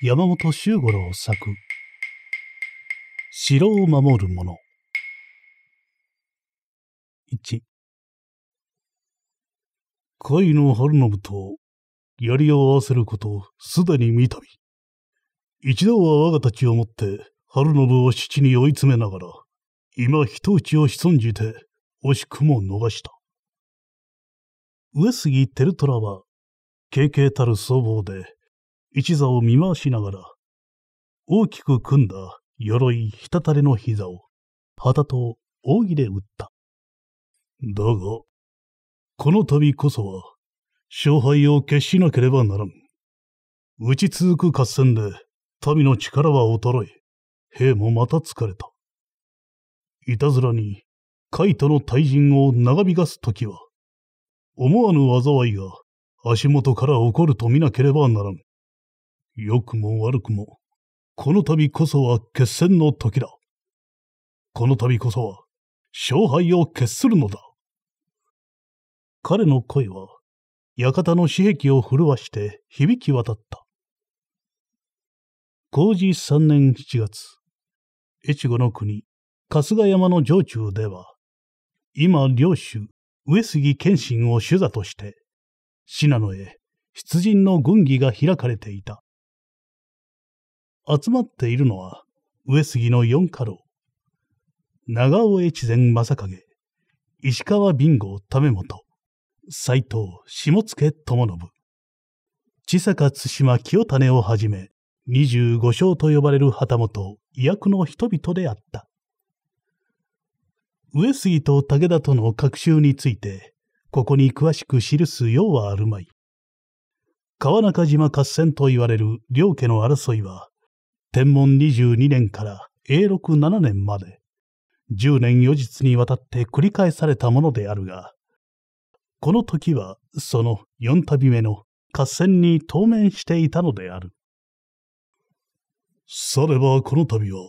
山本周五郎作城を守る者一恋の春信と槍を合わせることをすでに見たび一度は我がたちをもって春信を七に追い詰めながら今一討ちを潜んじて惜しくも逃した上杉照虎は軽々たる僧帽で一座を見回しながら、大きく組んだ鎧ひたたれの膝を、旗と扇で打った。だが、この度こそは、勝敗を決しなければならん。打ち続く合戦で、民の力は衰え、兵もまた疲れた。いたずらに、カイトの退陣を長引かす時は、思わぬ災いが足元から起こると見なければならん。良くも悪くも、この度こそは決戦の時だ。この度こそは、勝敗を決するのだ。彼の声は、館の私壁を震わして響き渡った。工事3年7月、越後の国、春日山の城中では、今領主、上杉謙信を主座として、信濃へ出陣の軍議が開かれていた。集まっているのは、上杉の四家老、長尾越前正景、石川備吾為元、斎藤下野智信、千坂津島清種をはじめ、25将と呼ばれる旗本、医役の人々であった。上杉と武田との隔襲について、ここに詳しく記すようはあるまい。川中島合戦と言われる両家の争いは、天文22年から永禄7年まで、10年余日にわたって繰り返されたものであるが、この時はその4旅目の合戦に当面していたのである。さればこの度は、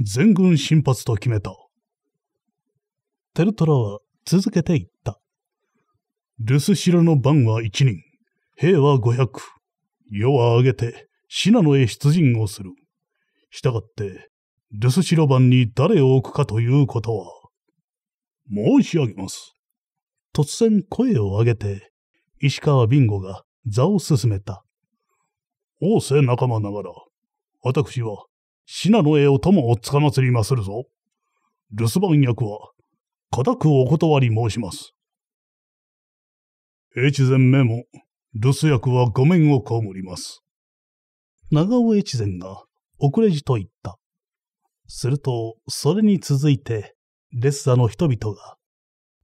全軍進発と決めた。テルトラは続けて言った。留守城の番は1人、兵は500、世は挙げて信濃へ出陣をする。したがって、留守城番に誰を置くかということは、申し上げます。突然声を上げて、石川ビンゴが座を進めた。王政仲間ながら、私は、信濃へお供をつかまつりまするぞ。留守番役は、固くお断り申します。越前めも、留守役はご免を被ります。長尾越前が遅れじと言った。すると、それに続いて、列座の人々が、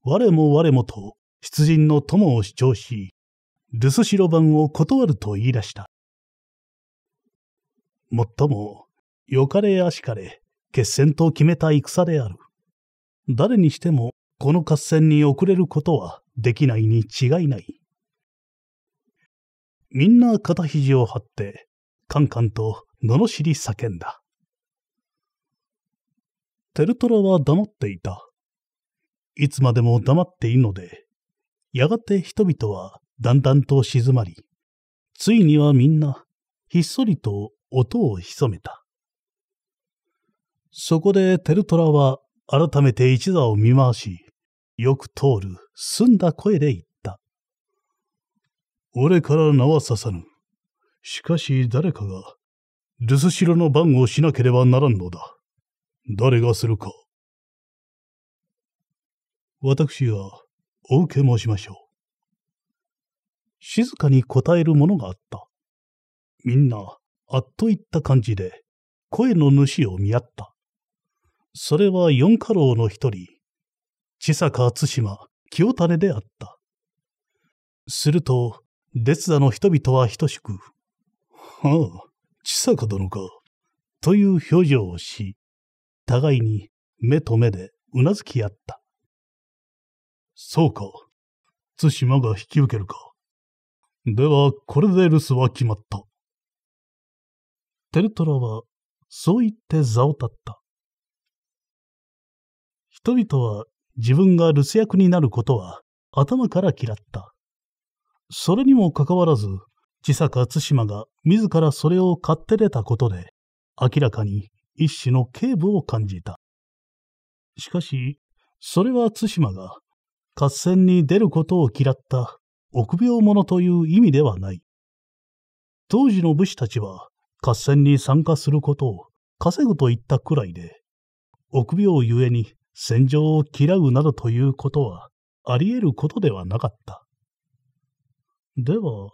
我も我もと出陣の友を主張し、留守城番を断ると言い出した。もっとも、よかれあしかれ、決戦と決めた戦である。誰にしても、この合戦に遅れることはできないに違いない。みんな肩肘を張って、カンカンと罵り叫んだ。テルトラは黙っていた。いつまでも黙っているので、やがて人々はだんだんと静まり、ついにはみんな、ひっそりと音を潜めた。そこでテルトラは改めて一座を見回し、よく通る澄んだ声で言った。俺から名はささぬ。しかし誰かが、留守城の番をしなければならんのだ。誰がするか。私は、お受け申しましょう。静かに答えるものがあった。みんな、あっといった感じで、声の主を見合った。それは四家老の一人、千坂津島清種であった。すると、列座の人々は等しく、ああ、千坂殿か。という表情をし、互いに目と目でうなずき合った。そうか。津島が引き受けるか。では、これで留守は決まった。テルトラは、そう言って座を立った。人々は自分が留守役になることは頭から嫌った。それにもかかわらず、千坂津島が自らそれを買って出たことで、明らかに一種の警部を感じた。しかし、それは津島が合戦に出ることを嫌った臆病者という意味ではない。当時の武士たちは合戦に参加することを稼ぐと言ったくらいで、臆病ゆえに戦場を嫌うなどということはあり得ることではなかった。では、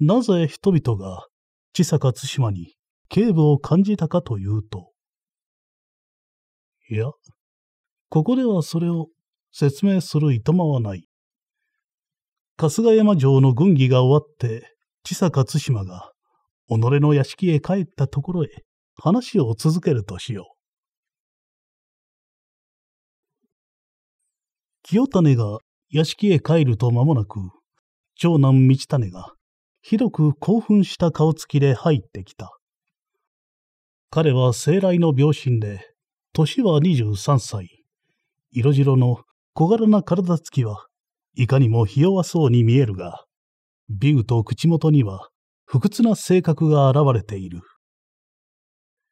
なぜ人々が千坂津島に警部を感じたかというと、いや、ここではそれを説明するいとまはない。春日山城の軍議が終わって、千坂津島が己の屋敷へ帰ったところへ話を続けるとしよう。清種が屋敷へ帰ると間もなく、長男道種がひどく興奮した顔つきで入ってきた。彼は生来の病身で、年は23歳。色白の小柄な体つきはいかにもひ弱そうに見えるが、ビューと口元には不屈な性格が現れている。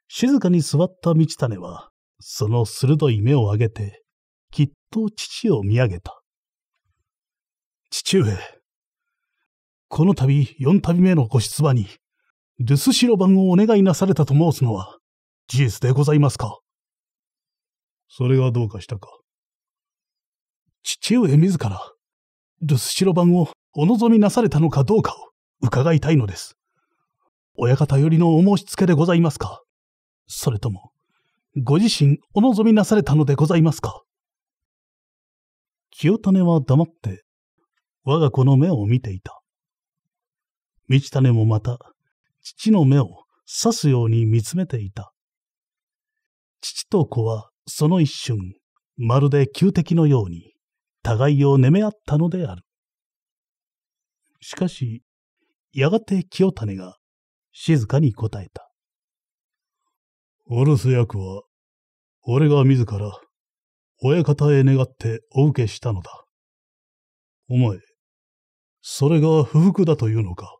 静かに座った道種は、その鋭い目を上げて、きっと父を見上げた。父上、この度四旅目のご出馬に、留守城番をお願いなされたと申すのは、事実でございますかそれがどうかしたか父上自ら、留守城番をお望みなされたのかどうかを伺いたいのです。親方よりのお申し付けでございますかそれとも、ご自身お望みなされたのでございますか清種は黙って、我が子の目を見ていた。道種もまた、父の目を刺すように見つめていた。父と子はその一瞬、まるで旧敵のように、互いをねめ合ったのである。しかし、やがて清種が静かに答えた。お留守役は、俺が自ら、親方へ願ってお受けしたのだ。お前、それが不服だというのか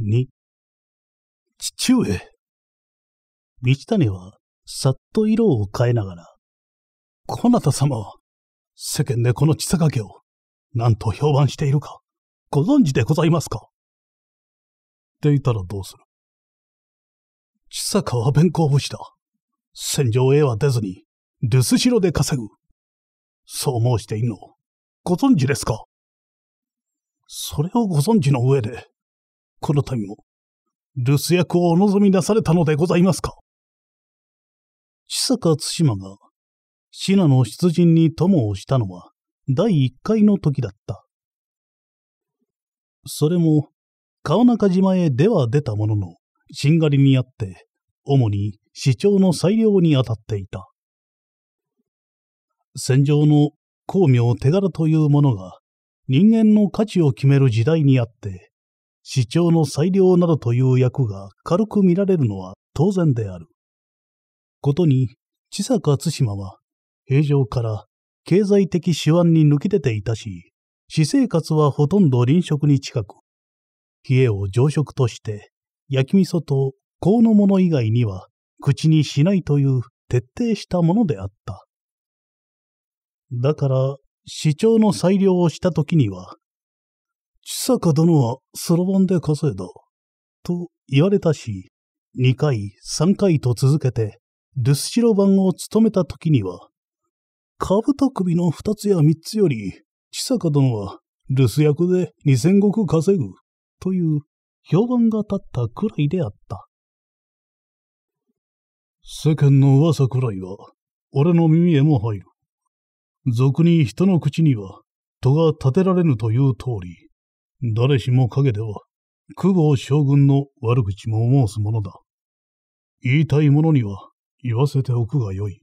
2父上道種はさっと色を変えながら、こなた様は世間でこの千坂家を何と評判しているかご存知でございますかっていたらどうする千坂は弁行武士だ。戦場へは出ずに留守城で稼ぐ。そう申しているのご存知ですかそれをご存知の上で、この度も、留守役をお望みなされたのでございますか千坂津島が、シナの出陣に友をしたのは、第一回の時だった。それも、川中島へでは出たものの、しんがりにあって、主に市長の裁量に当たっていた。戦場の光明手柄というものが、人間の価値を決める時代にあって、市長の裁量などという役が軽く見られるのは当然である。ことに、千坂津島は、平常から経済的手腕に抜き出ていたし、私生活はほとんど臨食に近く、冷えを常食として、焼き味噌と香のもの以外には口にしないという徹底したものであった。だから、市長の裁量をした時には、ちさか殿はそろばんで稼いだ。と言われたし、二回、三回と続けて、留守城番を務めた時には、兜首の二つや三つより、ちさか殿は留守役で二千石稼ぐという評判が立ったくらいであった。世間の噂くらいは、俺の耳へも入る。俗に人の口には、戸が立てられぬという通り、誰しも陰では、久保将軍の悪口も申すものだ。言いたい者には言わせておくがよい。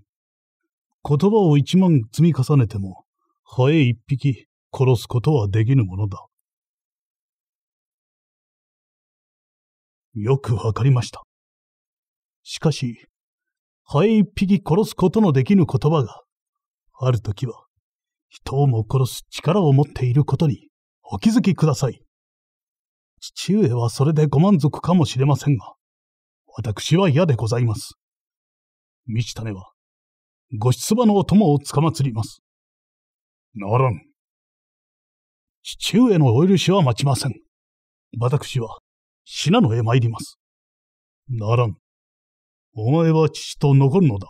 言葉を一万積み重ねても、ハエ一匹殺すことはできぬものだ。よくわかりました。しかし、ハエ一匹殺すことのできぬ言葉が、ある時は、人をも殺す力を持っていることにお気づきください。父上はそれでご満足かもしれませんが、私は嫌でございます。道種は、ご出馬のお供をつかまつります。ならん。父上のお許しは待ちません。私は、信濃へ参ります。ならん。お前は父と残るのだ。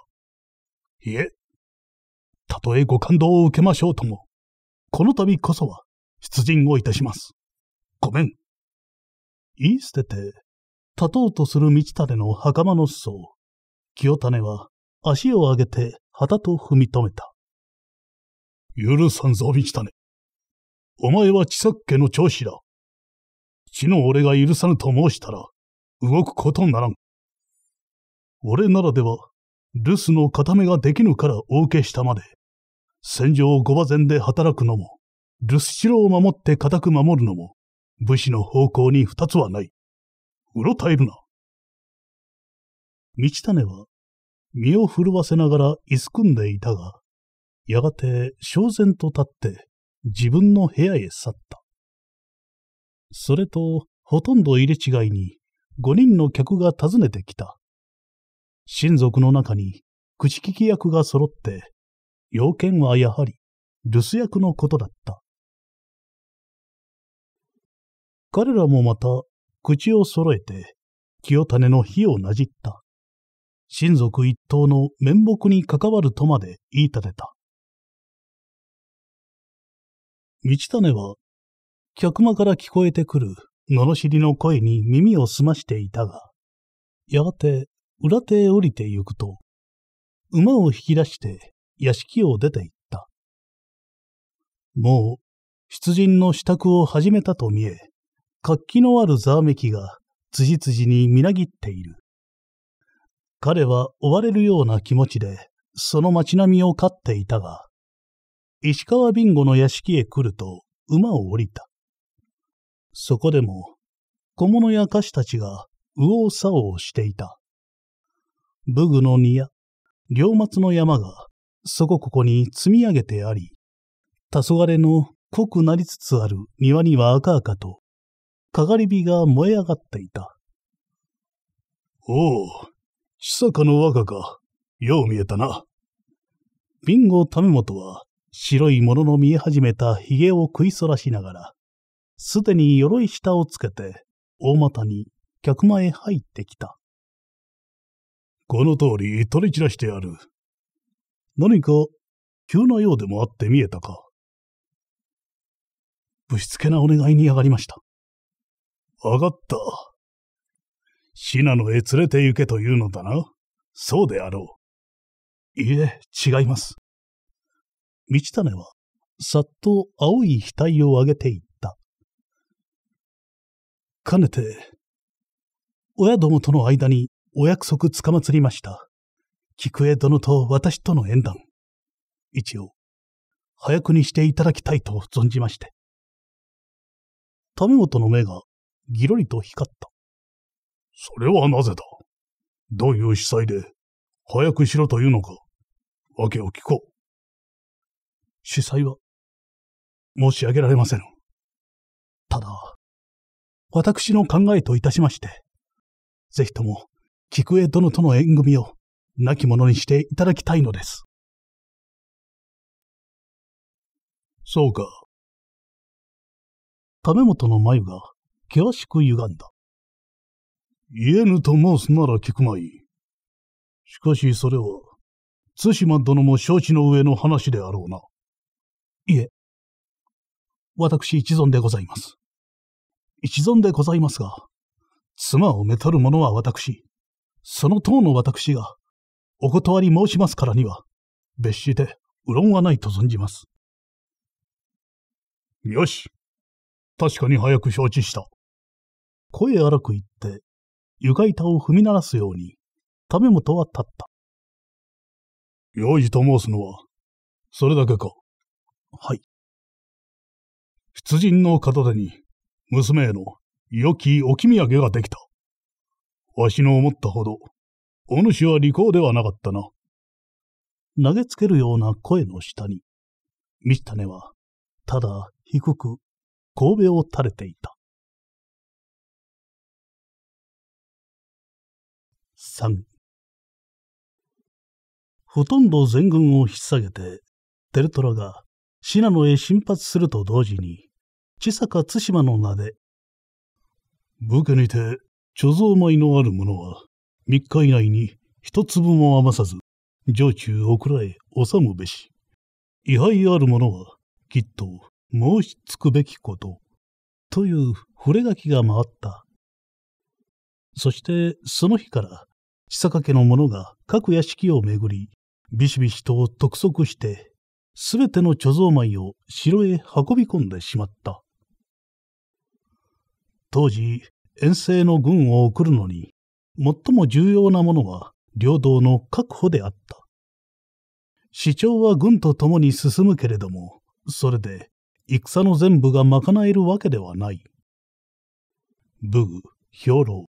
いえ、たとえご感動を受けましょうとも、この度こそは、出陣をいたします。ごめん。言い捨てて、立とうとする道種の袴の裾を、清種は足を上げて旗と踏み止めた。許さんぞ、道種。お前は千作家の長子だ。地の俺が許さぬと申したら、動くことならん。俺ならでは、留守の固めができぬからお受けしたまで、戦場御馬前で働くのも、留守城を守って固く守るのも、武士の方向に二つはない。うろたえるな。道種は、身を震わせながらいすくんでいたが、やがて焦然と立って自分の部屋へ去った。それと、ほとんど入れ違いに、五人の客が訪ねてきた。親族の中に、口利き役が揃って、要件はやはり、留守役のことだった。彼らもまた口を揃えて清種の火をなじった。親族一党の面目に関わるとまで言い立てた。道種は、客間から聞こえてくる罵りの声に耳を澄ましていたが、やがて裏手へ降りて行くと、馬を引き出して屋敷を出て行った。もう、出陣の支度を始めたと見え、活気のあるざわめきが、辻々にみなぎっている。彼は追われるような気持ちで、その街並みを飼っていたが、石川ビンゴの屋敷へ来ると馬を降りた。そこでも、小物や歌手たちが右往左往していた。武具の荷や両松の山がそこここに積み上げてあり、黄昏の濃くなりつつある庭には赤々とかがり火が燃え上がっていた。おお、久かの若か。よう見えたな。ビンゴ為元は、白いものの見え始めた髭を食いそらしながら、すでに鎧下をつけて、大股に客間へ入ってきた。この通り取り散らしてある。何か、急なようでもあって見えたか。ぶしつけなお願いに上がりました。わかった。シナノへ連れて行けというのだな。そうであろう。いえ、違います。道種は、さっと青い額を上げていった。かねて、親どもとの間にお約束つかまつりました。菊江殿と私との縁談。一応、早くにしていただきたいと存じまして。為本の目がぎろりと光った。それはなぜだどういう司祭で、早くしろというのかわけを聞こう。主催は、申し上げられません。ただ、私の考えといたしまして、ぜひとも、菊江殿との縁組を、亡き者にしていただきたいのです。そうか。亀本の眉が、険しく歪んだ。言えぬと申すなら聞くまい。しかしそれは、対馬殿も承知の上の話であろうな。いえ、私一存でございます。一存でございますが、妻をめとる者は私、その当の私が、お断り申しますからには、別してろんはないと存じます。よし。確かに早く承知した。声荒く言って、床板を踏み鳴らすように、もとは立った。用意と申すのは、それだけか。はい。出陣の片手に、娘への良き置き土産ができた。わしの思ったほど、お主は利口ではなかったな。投げつけるような声の下に、道種は、ただ低く、神戸を垂れていた。3ほとんど全軍を引っ提げて、テルトラが信濃へ進発すると同時に、千坂対馬の名で、武家にて貯蔵米のある者は、3日以内に一粒も余さず、城中をくらえ治むべし。位牌ある者は、きっと申しつくべきこと。という触れ書きが回った。そしてその日から久坂家の者が各屋敷を巡り、ビシビシと督促して、すべての貯蔵米を城へ運び込んでしまった。当時、遠征の軍を送るのに、最も重要なものは領土の確保であった。市長は軍と共に進むけれども、それで戦の全部が賄えるわけではない。武具、兵糧、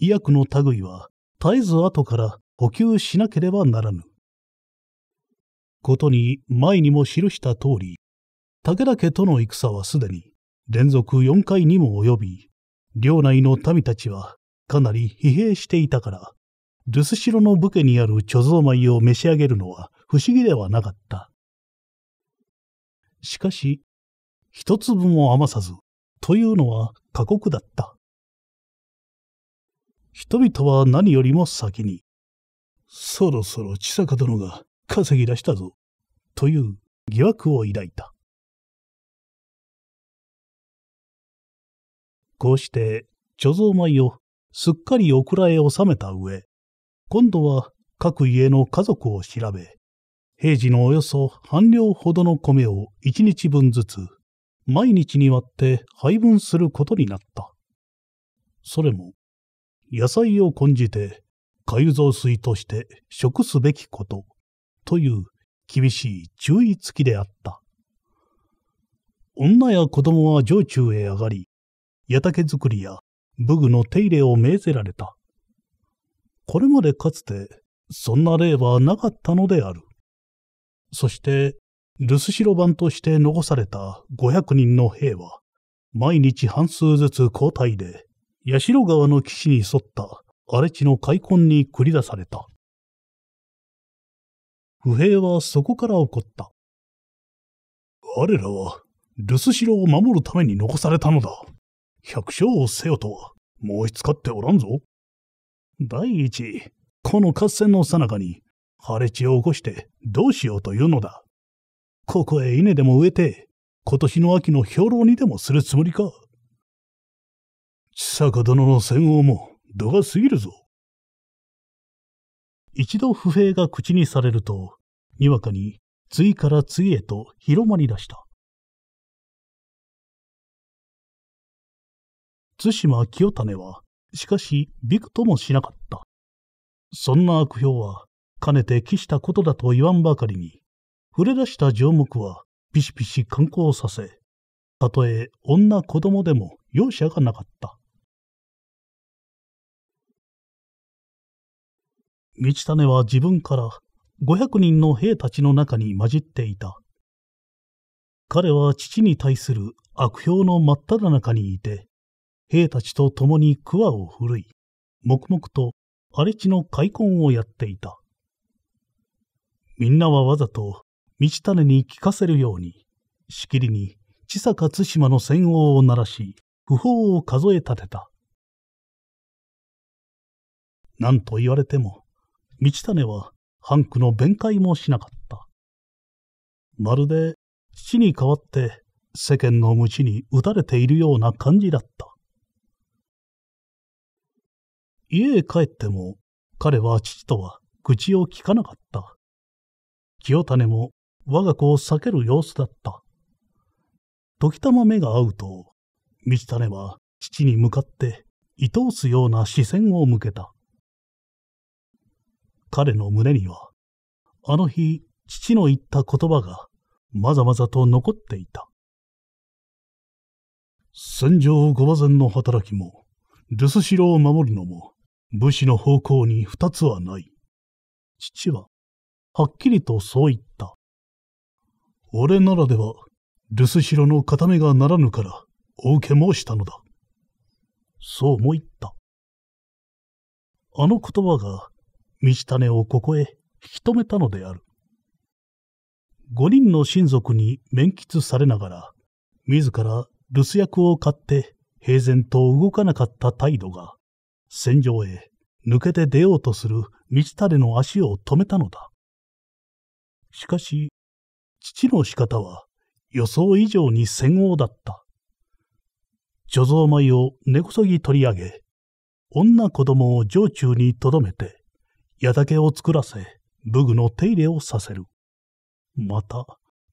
医薬の類は絶えず後から補給しなければならぬ。ことに前にも記した通り、武田家との戦はすでに連続4回にも及び、領内の民たちはかなり疲弊していたから、留守城の武家にある貯蔵米を召し上げるのは不思議ではなかった。しかし、一粒も余さず、というのは過酷だった。人々は何よりも先に、そろそろ千坂殿が稼ぎ出したぞ、という疑惑を抱いた。こうして、貯蔵米をすっかりお蔵へ収めた上、今度は各家の家族を調べ、平時のおよそ半量ほどの米を一日分ずつ、毎日に割って配分することになった。それも、野菜を根じて、海増水として食すべきこと、という厳しい注意付きであった。女や子供は城中へ上がり、矢竹作りや武具の手入れを命ぜられた。これまでかつて、そんな例はなかったのである。そして、留守城番として残された500人の兵は、毎日半数ずつ交代で、八代川の岸に沿った荒れ地の開墾に繰り出された。不平はそこから起こった。我らは、留守城を守るために残されたのだ。百姓をせよとは、申し使っておらんぞ。第一、この合戦のさなかに、荒れ地を起こしてどうしようというのだ。ここへ稲でも植えて、今年の秋の兵糧にでもするつもりか。坂殿の戦王も度が過ぎるぞ。一度不平が口にされると、にわかに次から次へと広まり出した。対馬清種は、しかし、びくともしなかった。そんな悪評は、かねて期したことだと言わんばかりに、触れ出した定目は、ピシピシ観光させ、たとえ女子供でも容赦がなかった。道種は自分から500人の兵たちの中に混じっていた。彼は父に対する悪評の真っ只中にいて、兵たちと共に桑を振るい、黙々と荒れ地の開墾をやっていた。みんなはわざと道種に聞かせるように、しきりに千坂津島の戦王を鳴らし、不法を数え立てた。何と言われても、道種はハンクの弁解もしなかった。まるで父に代わって世間の無知に打たれているような感じだった。家へ帰っても彼は父とは口を聞かなかった。清種も我が子を避ける様子だった。時たま目が合うと、道種は父に向かって、いとおすような視線を向けた。彼の胸には、あの日、父の言った言葉が、まざまざと残っていた。戦場御馬前の働きも、留守城を守るのも、武士の方向に二つはない。父は、はっきりとそう言った。俺ならでは、留守城の固めがならぬから、お受け申したのだ。そうも言った。あの言葉が道種をここへ引き留めたのである。5人の親族に免喫されながら、自ら留守役を買って平然と動かなかった態度が、戦場へ抜けて出ようとする道種の足を止めたのだ。しかし、父の仕方は予想以上に戦王だった。貯蔵米を根こそぎ取り上げ、女子供を城中に留めて、矢竹を作らせ、武具の手入れをさせる。また、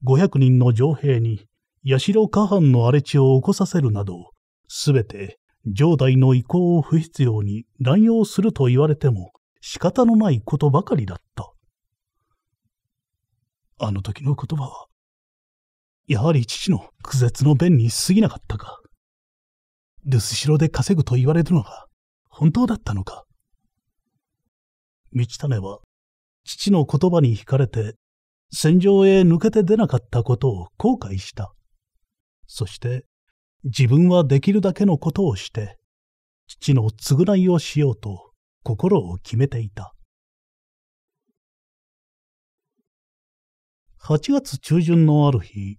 五百人の城兵に、八代下藩の荒れ地を起こさせるなど、すべて、城代の意向を不必要に乱用すると言われても仕方のないことばかりだった。あの時の言葉は、やはり父の苦絶の弁に過ぎなかったか。留守城で稼ぐと言われるのが本当だったのか。道種は、父の言葉に惹かれて、戦場へ抜けて出なかったことを後悔した。そして、自分はできるだけのことをして、父の償いをしようと心を決めていた。8月中旬のある日、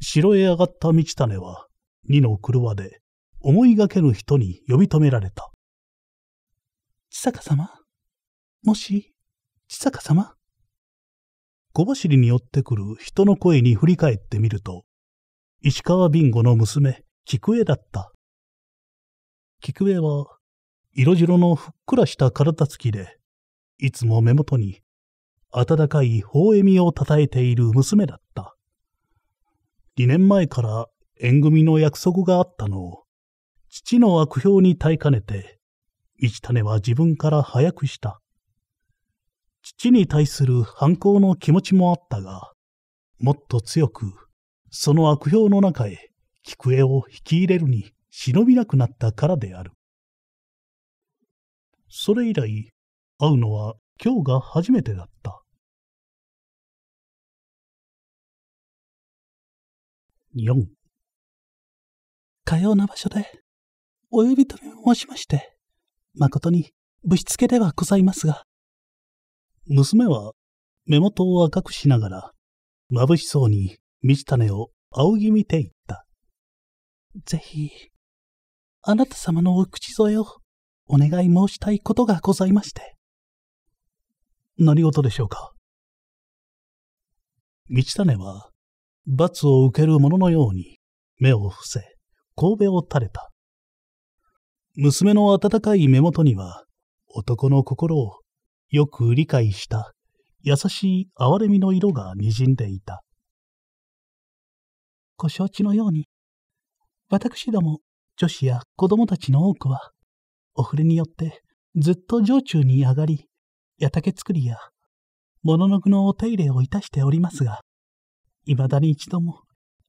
城へ上がった道種は、二の車で思いがけぬ人に呼び止められた。千坂様もし、千坂様小走りに寄ってくる人の声に振り返ってみると、石川ビンゴの娘、菊江だった。菊江は、色白のふっくらした体つきで、いつも目元に、温かい微笑みをたたえている娘だった。二年前から縁組の約束があったのを、父の悪評に耐えかねて、道種は自分から早くした。父に対する反抗の気持ちもあったが、もっと強く、その悪評の中へ、菊江を引き入れるに忍びなくなったからである。それ以来、会うのは今日が初めてだった。4かような場所で、お呼び止め申しまして、誠にぶしつけではございますが、娘は目元を赤くしながら、眩しそうに道種を仰ぎ見ていった。ぜひ、あなた様のお口添えをお願い申したいことがございまして。何事でしょうか道種は、罰を受ける者のように目を伏せ、神戸を垂れた。娘の温かい目元には、男の心をよく理解した。優しい憐れみの色が滲んでいた。ご承知のように、私ども女子や子供たちの多くは、お触れによってずっと城中に上がり、矢竹作りや、物の具のお手入れをいたしておりますが、いまだに一度も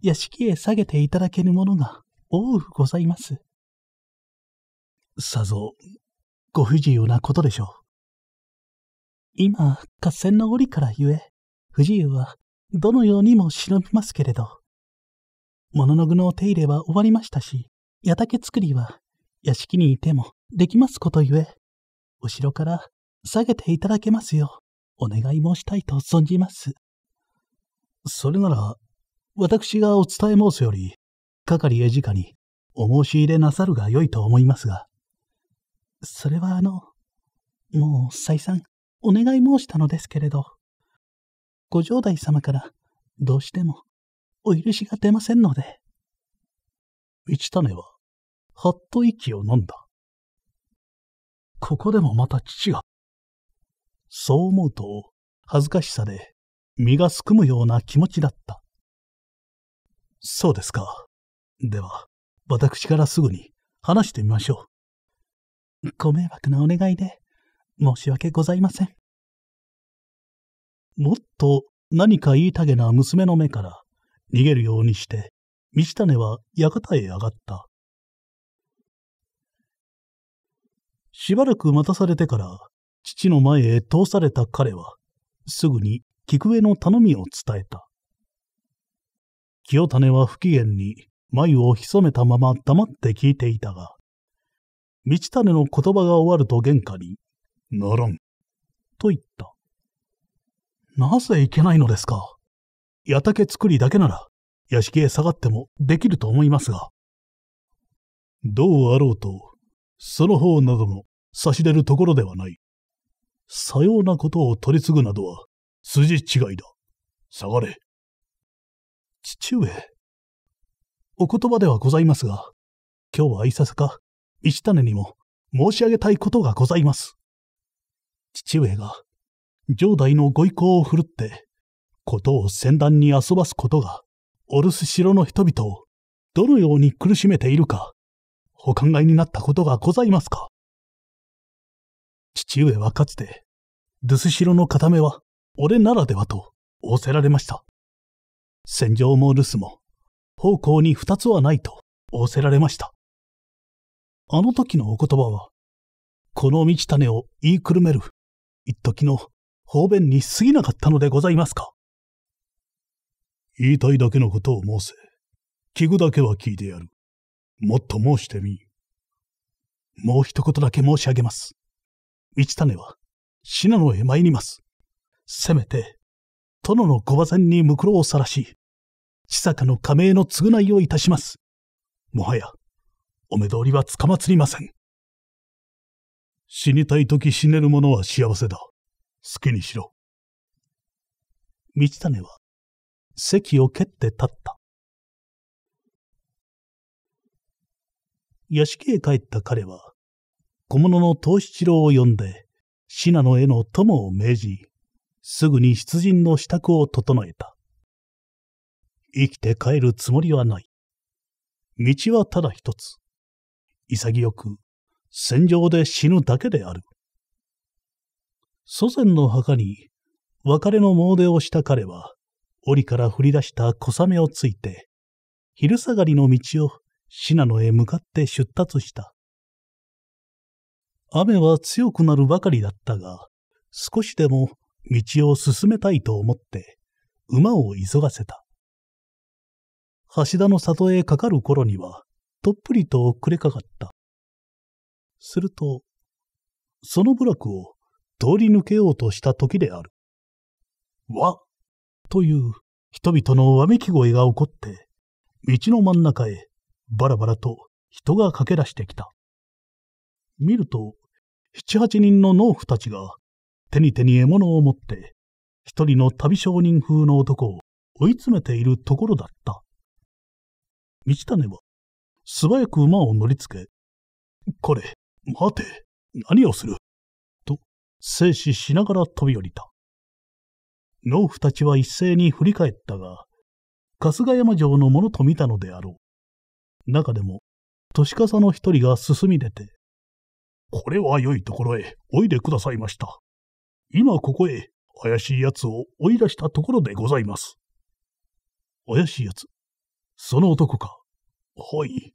屋敷へ下げていただけぬものが多うございます。さぞ、ご不自由なことでしょう。今、合戦の折からゆえ、不自由は、どのようにも忍びますけれど。物の具の手入れは終わりましたし、矢竹作りは、屋敷にいてもできますことゆえ、後ろから下げていただけますよう、お願い申したいと存じます。それなら、私がお伝え申すより、係へ直にお申し入れなさるがよいと思いますが。それはあの、もう再三、お願い申したのですけれど、ご城代様からどうしてもお許しが出ませんので。一種は、はっと息を飲んだ。ここでもまた父が。そう思うと、恥ずかしさで身がすくむような気持ちだった。そうですか。では、私からすぐに話してみましょう。ご迷惑なお願いで、申し訳ございません。もっと何か言いたげな娘の目から逃げるようにして、道種は館へ上がった。しばらく待たされてから、父の前へ通された彼は、すぐに菊江の頼みを伝えた。清種は不機嫌に眉を潜めたまま黙って聞いていたが、道種の言葉が終わると玄関にならん。と言った。なぜいけないのですか矢竹作りだけなら、屋敷へ下がってもできると思いますが。どうあろうと、その方などの差し出るところではない。さようなことを取り継ぐなどは、筋違いだ。下がれ。父上。お言葉ではございますが、今日はいささか、一種にも申し上げたいことがございます。父上が、城代のご意向を振るって、ことを先団に遊ばすことが、お留守城の人々を、どのように苦しめているか、お考えになったことがございますか父上はかつて、留守城の固めは、俺ならではと、仰せられました。戦場も留守も、方向に二つはないと、仰せられました。あの時のお言葉は、この道種を言いくるめる一時の方便に過ぎなかったのでございますか言いたいだけのことを申せ。聞くだけは聞いてやる。もっと申してみ。もう一言だけ申し上げます。道種は、信濃へ参ります。せめて、殿の御馬前にむくろをさらし、千坂の加盟の償いをいたします。もはや、お目通りはつかまつりません。死にたい時死ねる者は幸せだ。好きにしろ。道種は、席を蹴って立った。屋敷へ帰った彼は、小物の藤七郎を呼んで、信濃への友を命じ、すぐに出陣の支度を整えた。生きて帰るつもりはない。道はただ一つ。潔く戦場で死ぬだけである。祖先の墓に別れの詣をした彼は、檻から降り出した小雨をついて、昼下がりの道を信濃へ向かって出立した。雨は強くなるばかりだったが、少しでも道を進めたいと思って、馬を急がせた。橋田の里へかかる頃には、とっぷりと遅れかかった。すると、その部落を通り抜けようとした時である。わという人々のわめき声が起こって、道の真ん中へバラバラと人が駆け出してきた。見ると、七八人の農夫たちが手に手に獲物を持って、一人の旅商人風の男を追い詰めているところだった。道種は素早く馬を乗りつけ、これ、待て、何をすると、静止しながら飛び降りた。農夫たちは一斉に振り返ったが、春日山城のものと見たのであろう。中でも、年笠の一人が進み出て、これは良いところへおいでくださいました。今ここへ怪しい奴を追い出したところでございます。怪しい奴その男か。はい。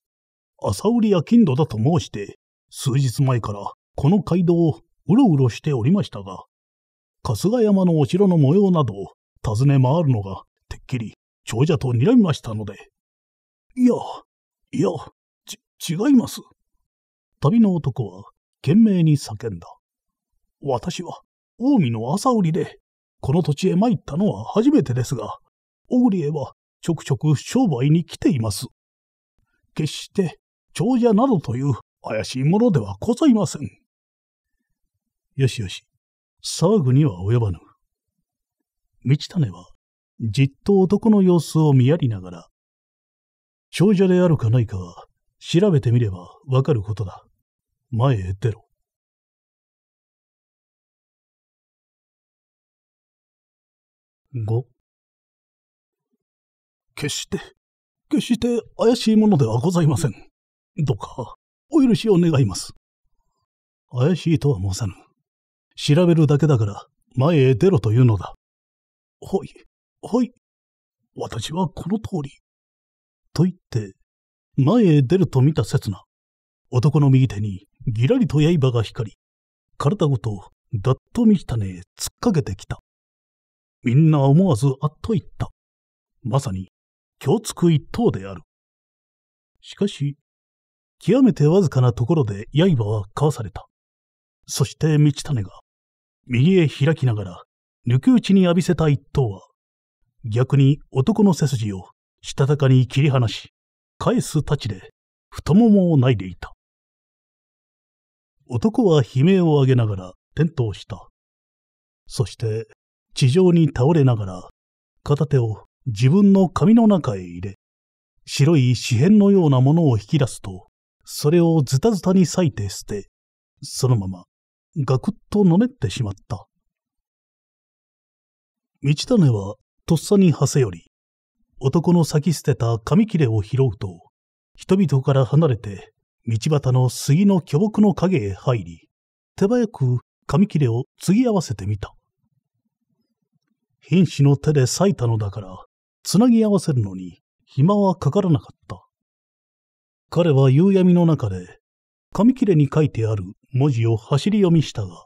朝売りや金土だと申して、数日前からこの街道をうろうろしておりましたが、春日山のお城の模様などを尋ね回るのがてっきり長者と睨みましたので。いや、いや、ち、違います。旅の男は懸命に叫んだ。私は、近江の朝売りで、この土地へ参ったのは初めてですが、小栗へはちょくちょく商売に来ています。決して、長者などという怪しいものではございません。よしよし、騒ぐには及ばぬ。道種は、じっと男の様子を見やりながら、長者であるかないかは、調べてみればわかることだ。前へ出ろ。5決して、決して怪しいものではございません。どうか、お許しを願います。怪しいとは申さぬ。調べるだけだから、前へ出ろというのだ。はい、はい。私はこの通り。と言って、前へ出ると見た刹那、男の右手にぎらりと刃が光り、体ごとだっと見たねへ突っかけてきた。みんな思わずあっと言った。まさに、共つ一頭である。しかし、極めてわずかなところで刃はかわされた。そして道種が、右へ開きながら、抜き打ちに浴びせた一刀は、逆に男の背筋をしたたかに切り離し、返す太刀で太ももをないでいた。男は悲鳴を上げながら転倒した。そして、地上に倒れながら、片手を自分の髪の中へ入れ、白い紙片のようなものを引き出すと、それをズタズタに裂いて捨て、そのまま、ガクッとのめってしまった。道種は、とっさに馳せ寄り、男の咲き捨てた紙切れを拾うと、人々から離れて、道端の杉の巨木の影へ入り、手早く紙切れを継ぎ合わせてみた。瀕死の手で裂いたのだから、つなぎ合わせるのに暇はかからなかった。彼は夕闇の中で、紙切れに書いてある文字を走り読みしたが、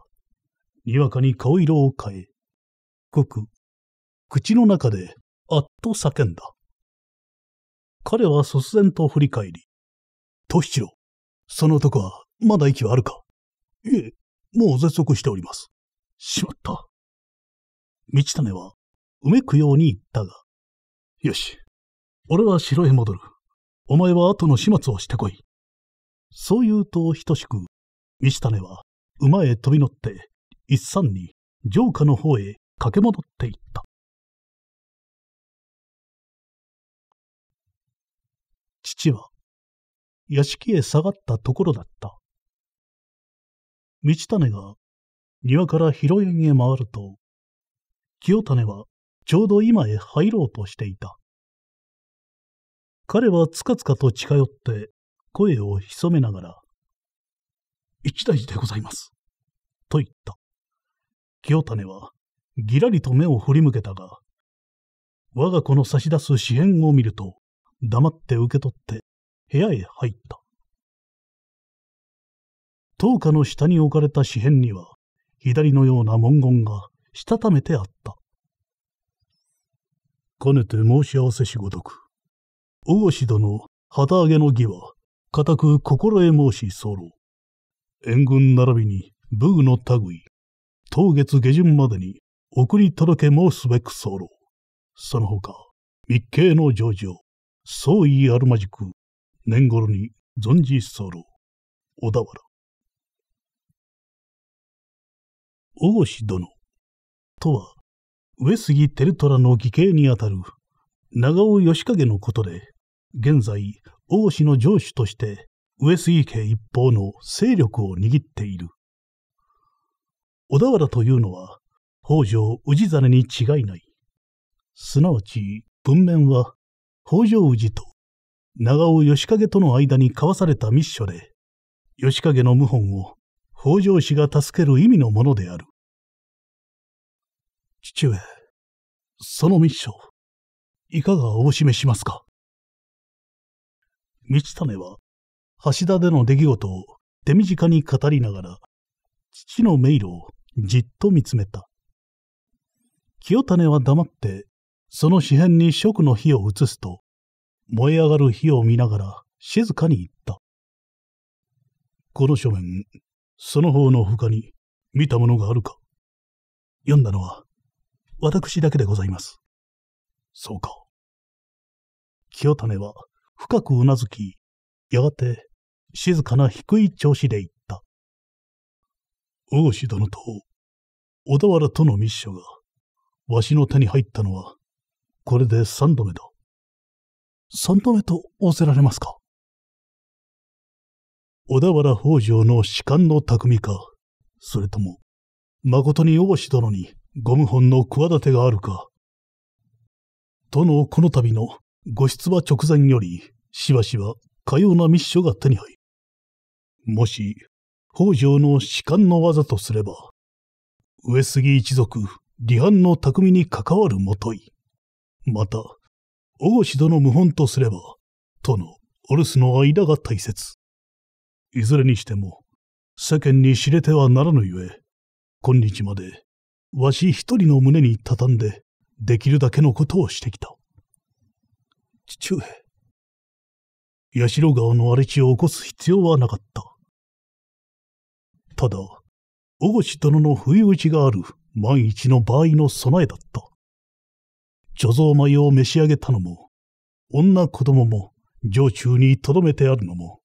にわかに顔色を変え、ごく、口の中で、あっと叫んだ。彼は卒然と振り返り、としろ、その男は、まだ息はあるかいえ、もう絶息しております。しまった。道種は、うめくように言ったが、よし、俺は城へ戻る。お前は後の始末をしてこい。そう言うと等しく、石種は馬へ飛び乗って、一山に城下の方へ駆け戻っていった。父は、屋敷へ下がったところだった。道種が庭から広縁へ回ると、清種はちょうど今へ入ろうとしていた。彼はつかつかと近寄って、声を潜めながら、一大事でございます。と言った。清種は、ぎらりと目を振り向けたが、我が子の差し出す詩篇を見ると、黙って受け取って、部屋へ入った。灯火の下に置かれた詩篇には、左のような文言が、したためてあった。かねて申し合わせしごとく、大志殿、旗揚げの儀は、固く心得申し候。援軍並びに武具の類、当月下旬までに送り届け申すべく候。その他、密計の上場、創意あるまじく、年頃に存じ候。小田原。大志殿、とは、上杉輝虎の義兄にあたる長尾義景のことで、現在、王氏の城主として、上杉家一方の勢力を握っている。小田原というのは、北条氏真に違いない。すなわち、文面は、北条氏と長尾義景との間に交わされた密書で、義景の謀反を北条氏が助ける意味のものである。父上、その密書、いかがお示しますか道種は、橋田での出来事を手短に語りながら、父の迷路をじっと見つめた。清種は黙って、その紙片に食の火を移すと、燃え上がる火を見ながら静かに言った。この書面、その方の他に見たものがあるか読んだのは、私だけでございます。そうか。清種は、深くうなずき、やがて静かな低い調子で言った。王子殿と小田原との密書が、わしの手に入ったのは、これで三度目だ。三度目と仰せられますか小田原北条の士官の匠か、それとも、誠に王子殿にご謀反の企てがあるか。とのこの度のご出馬直前より、しばしば、かような密書が手に入る。もし、北条の士官の技とすれば、上杉一族、離反の匠に関わるもとい。また、大志殿謀反とすれば、とのお留守の間が大切。いずれにしても、世間に知れてはならぬゆえ、今日まで、わし一人の胸に畳んで、できるだけのことをしてきた。父上。八代川の荒れ地を起こす必要はなかった。ただ、小越殿の不意打ちがある万一の場合の備えだった。貯蔵米を召し上げたのも、女子供も城中に留めてあるのも、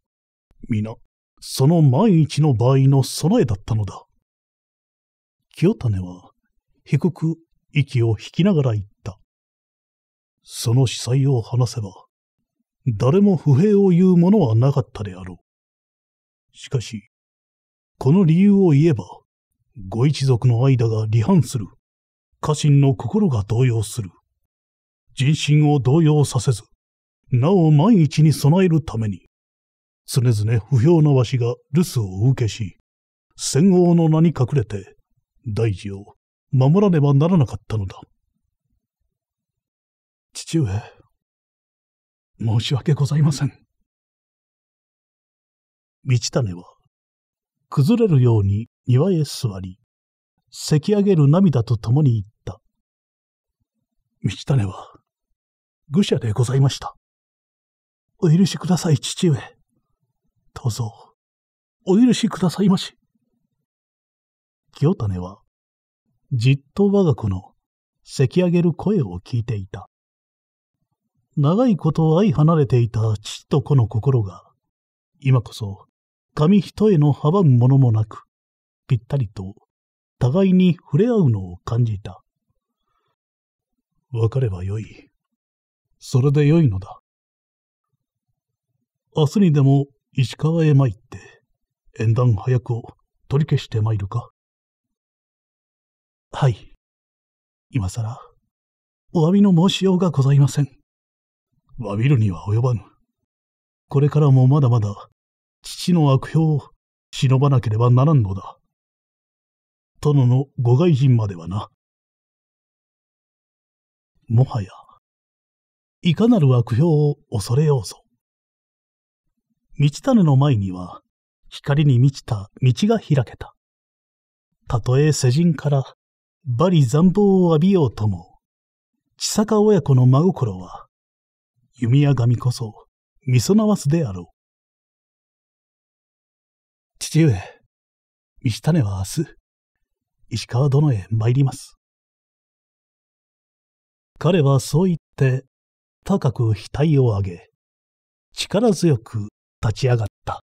皆、その万一の場合の備えだったのだ。清種は、低く息を引きながら言った。その司祭を話せば、誰も不平を言うものはなかったであろう。しかし、この理由を言えば、ご一族の間が離反する。家臣の心が動揺する。人心を動揺させず、なお万一に備えるために、常々不評なわしが留守を受けし、戦王の名に隠れて、大事を守らねばならなかったのだ。父上、申し訳ございません。道種は、崩れるように庭へ座り、せき上げる涙と共に言った。道種は、愚者でございました。お許しください、父上。どうぞ、お許しくださいまし。清種は、じっと我が子のせき上げる声を聞いていた。長いこと相離れていた父と子の心が、今こそ、紙一重の阻むものもなく、ぴったりと、互いに触れ合うのを感じた。わかればよい。それでよいのだ。明日にでも石川へ参って、縁談早くを取り消して参るか。はい。今さら、お詫びの申しようがございません。詫びるには及ばぬ。これからもまだまだ、父の悪評を忍ばなければならんのだ。殿のご外人まではな。もはや、いかなる悪評を恐れようぞ。道種の前には、光に満ちた道が開けた。たとえ世人から、罵詈残暴を浴びようとも、千坂親子の真心は、弓矢神こそ、見そなわすであろう。父上、三種は明日、石川殿へ参ります。彼はそう言って、高く額を上げ、力強く立ち上がった。